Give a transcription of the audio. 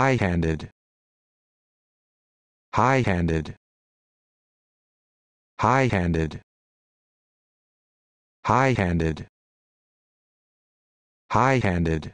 high-handed high-handed high-handed high-handed high-handed